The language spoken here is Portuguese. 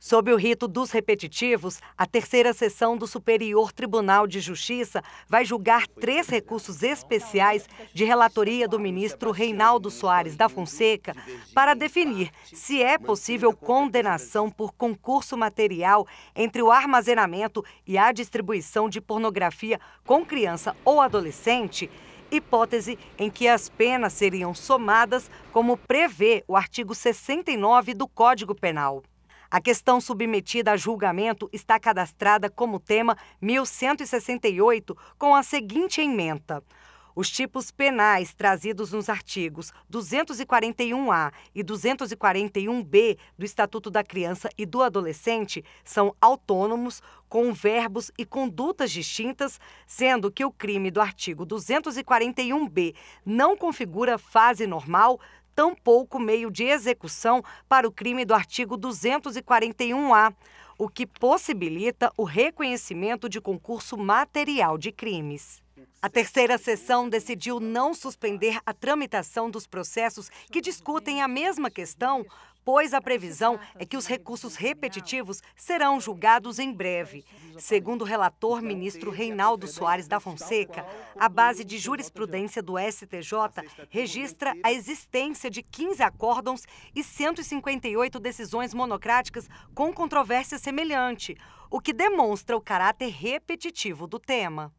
Sob o rito dos repetitivos, a terceira sessão do Superior Tribunal de Justiça vai julgar três recursos especiais de relatoria do ministro Reinaldo Soares da Fonseca para definir se é possível condenação por concurso material entre o armazenamento e a distribuição de pornografia com criança ou adolescente hipótese em que as penas seriam somadas, como prevê o artigo 69 do Código Penal. A questão submetida a julgamento está cadastrada como tema 1168, com a seguinte emenda. Os tipos penais trazidos nos artigos 241A e 241B do Estatuto da Criança e do Adolescente são autônomos, com verbos e condutas distintas, sendo que o crime do artigo 241B não configura fase normal, tampouco meio de execução para o crime do artigo 241-A, o que possibilita o reconhecimento de concurso material de crimes. A terceira sessão decidiu não suspender a tramitação dos processos que discutem a mesma questão pois a previsão é que os recursos repetitivos serão julgados em breve. Segundo o relator então, ministro Reinaldo é Soares da Fonseca, é a base de jurisprudência do STJ registra a existência de 15 acórdãos e 158 decisões monocráticas com controvérsia semelhante, o que demonstra o caráter repetitivo do tema.